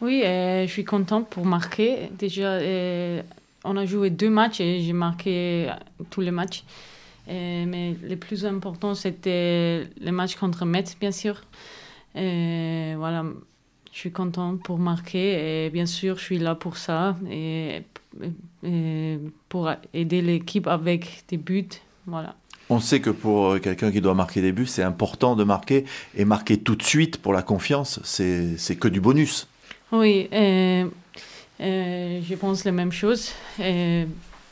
Oui, je suis contente pour marquer. Déjà, on a joué deux matchs et j'ai marqué tous les matchs. mais le plus important, c'était le match contre Metz, bien sûr. voilà, je suis contente pour marquer et bien sûr, je suis là pour ça et, pour aider l'équipe avec des buts. Voilà. On sait que pour euh, quelqu'un qui doit marquer des buts, c'est important de marquer et marquer tout de suite pour la confiance, c'est que du bonus. Oui, euh, euh, je pense la même chose. Euh,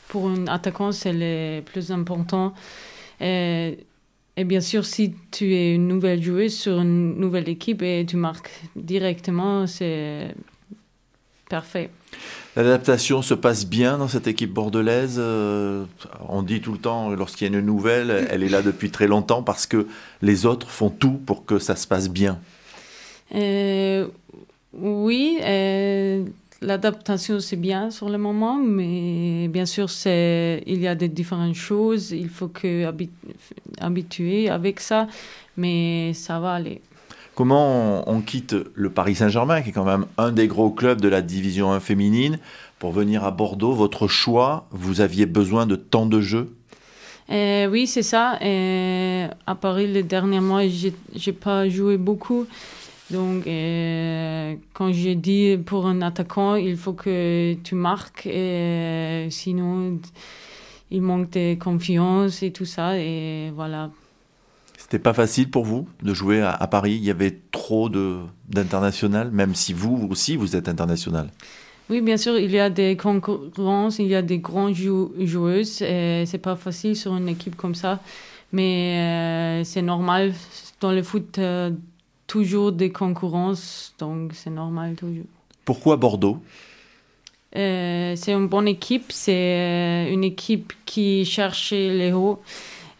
pour un attaquant, c'est le plus important. Et, bien sûr, si tu es une nouvelle joueuse sur une nouvelle équipe et tu marques directement, c'est parfait. L'adaptation se passe bien dans cette équipe bordelaise. on dit tout le temps, lorsqu'il y a une nouvelle, elle est là depuis très longtemps parce que les autres font tout pour que ça se passe bien. Oui, euh, l'adaptation c'est bien sur le moment, mais bien sûr c'est il y a des différentes choses, il faut que habituer avec ça, mais ça va aller. Comment on, quitte le Paris Saint-Germain, qui est quand même un des gros clubs de la division 1 féminine, pour venir à Bordeaux Votre choix, vous aviez besoin de tant de jeux euh, Oui, c'est ça. Et euh, à Paris, les derniers mois, j'ai pas joué beaucoup. Donc, euh, quand j'ai dit pour un attaquant, il faut que tu marques, et euh, sinon, il manque de confiance et tout ça, et voilà. C'était pas facile pour vous de jouer à, Paris Il y avait trop d'internationales, même si vous aussi, vous êtes international oui, bien sûr, il y a des concurrences, il y a des grands joueuses. Et c'est pas facile sur une équipe comme ça, mais euh, c'est normal dans le foot toujours des concurrences, donc c'est normal toujours. Pourquoi Bordeaux euh, C'est une bonne équipe, c'est euh, une équipe qui cherche les hauts.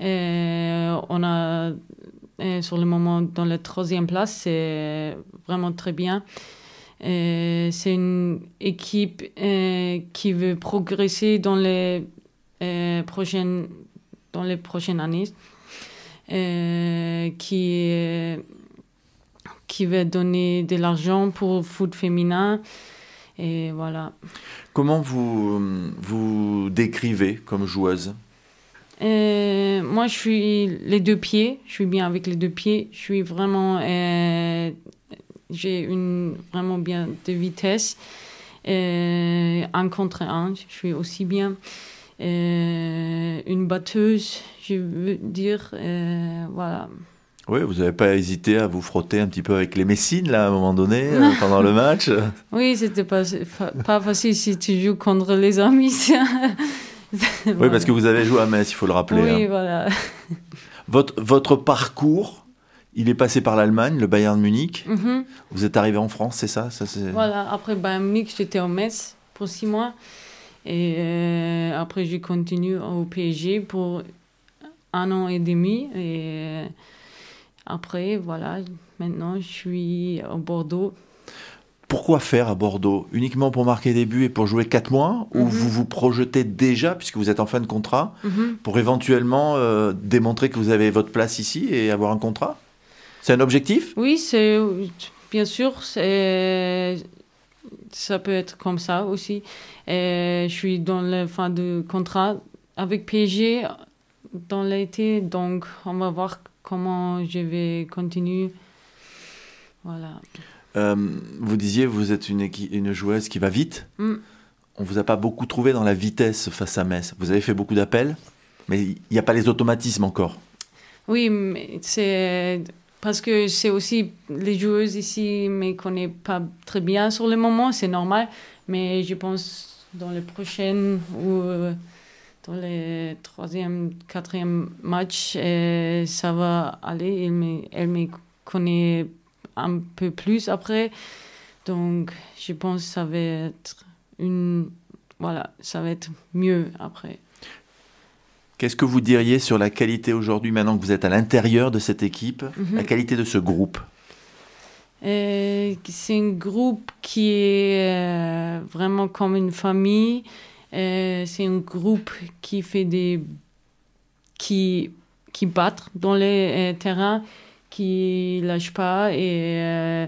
Euh, on a sur le moment dans la troisième place, c'est vraiment très bien. C'est une équipe qui veut progresser dans les, prochaines, dans les prochaines années, qui qui va donner de l'argent pour foot féminin. Et voilà. Comment vous vous décrivez comme joueuse euh, Moi, je suis les deux pieds. Je suis bien avec les deux pieds. Je suis vraiment. Euh, j'ai une vraiment bien de vitesse. Euh, un contre un, je suis aussi bien. une batteuse, je veux dire. voilà. Oui, vous n'avez pas hésité à vous frotter un petit peu avec les Messines, là, à un moment donné, euh, pendant le match Oui, c'était pas, pas facile si tu joues contre les amis. Oui, parce que vous avez joué à Metz, il faut le rappeler. Oui, hein. voilà. votre, votre parcours, il est passé par l'Allemagne, le Bayern Munich. Mhm. Vous êtes arrivé en France, c'est ça, ça Voilà, après Bayern Munich, j'étais en Metz pour six mois. Et euh, après, j'ai continué au PSG pour un an et demi. Et après, voilà, maintenant je suis à Bordeaux. Pourquoi faire à Bordeaux Uniquement pour marquer des buts et pour jouer 4 mois Ou mhm. vous vous projetez déjà, puisque vous êtes en fin de contrat, mhm. pour éventuellement euh, démontrer que vous avez votre place ici et avoir un contrat C'est un objectif Oui, c'est bien sûr, ça peut être comme ça aussi. je suis dans la fin de contrat avec PSG dans l'été, donc on va voir comment je vais continuer. Voilà. Euh, vous disiez, vous êtes une, joueuse qui va vite. Mm. On ne vous a pas beaucoup trouvé dans la vitesse face à Metz. Vous avez fait beaucoup d'appels, mais il n'y a pas les automatismes encore. Oui, c'est parce que c'est aussi les joueuses ici mais qu'on n'est pas très bien sur le moment, c'est normal. Mais je pense dans les prochaines euh, les troisième, quatrième match, euh, ça va aller. elle me connaît un peu plus après. Donc, je pense que ça va être une. Voilà, ça va être mieux après. Qu'est-ce que vous diriez sur la qualité aujourd'hui, maintenant que vous êtes à l'intérieur de cette équipe, mhm. la qualité de ce groupe euh, C'est un groupe qui est euh, vraiment comme une famille euh, c'est un groupe qui fait des qui qui dans les euh, terrains, qui lâche pas et euh,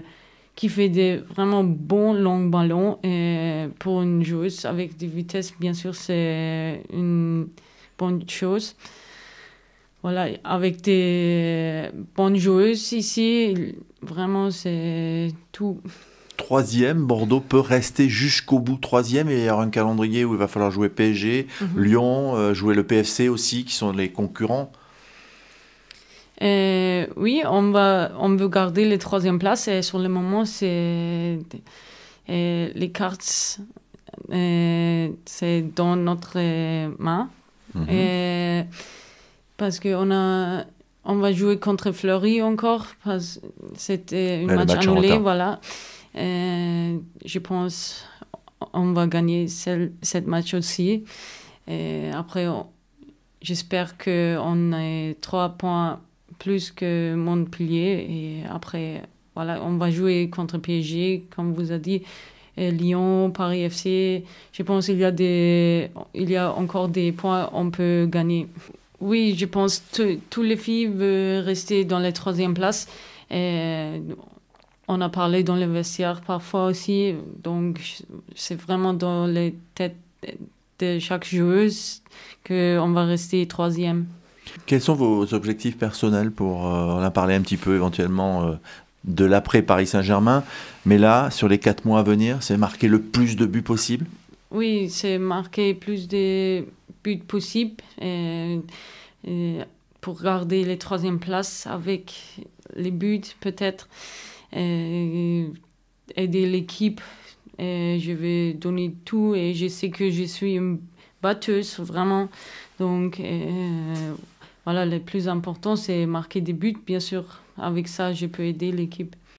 qui fait des vraiment bons longs ballons et pour une joueuse avec des vitesses. Bien sûr, c'est une bonne chose. Voilà, avec des bonnes joueuses ici, vraiment c'est tout troisième, Bordeaux peut rester jusqu'au bout troisième et il y un calendrier où il va falloir jouer PSG, mhm. Lyon, euh, jouer le PFC aussi, qui sont les concurrents. Euh, oui, on, va, on veut garder les troisième places et sur le moment, c'est euh, les cartes, c'est dans notre main. Mhm. Et, parce qu'on a on va jouer contre Fleury encore parce c'était un match, annulé voilà euh, je pense on va gagner ce, cette match aussi. Et euh, après, j'espère qu'on a trois points plus que Montpellier. Et après, voilà, on va jouer contre PSG, comme vous a dit. Euh, Lyon, Paris FC, je pense qu'il y a des, il y a encore des points qu'on peut gagner. Oui, je pense que tous les filles veulent rester dans la troisième place. Et on a parlé dans les vestiaires parfois aussi. Donc, c'est vraiment dans les têtes de chaque joueuse qu'on va rester troisième. Quels sont vos objectifs personnels pour, euh, on a parlé un petit peu éventuellement euh, de l'après Paris Saint-Germain, mais là, sur les quatre mois à venir, c'est marquer le plus de buts possible Oui, c'est marquer plus de buts possibles pour garder les troisième places avec les buts peut-être. Euh, aider l'équipe. Euh, je vais donner tout et je sais que je suis une batteuse, vraiment. Donc, euh, voilà, le plus important, c'est marquer des buts. Bien sûr, avec ça, je peux aider l'équipe.